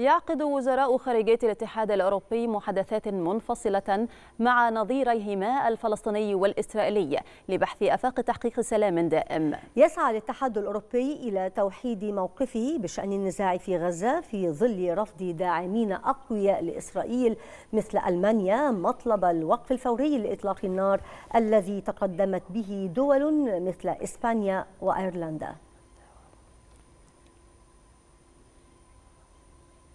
يعقد وزراء خارجية الاتحاد الأوروبي محادثات منفصلة مع نظيريهما الفلسطيني والإسرائيلي لبحث آفاق تحقيق سلام دائم يسعى الاتحاد الأوروبي إلى توحيد موقفه بشأن النزاع في غزة في ظل رفض داعمين أقوياء لإسرائيل مثل ألمانيا مطلب الوقف الفوري لإطلاق النار الذي تقدمت به دول مثل إسبانيا وأيرلندا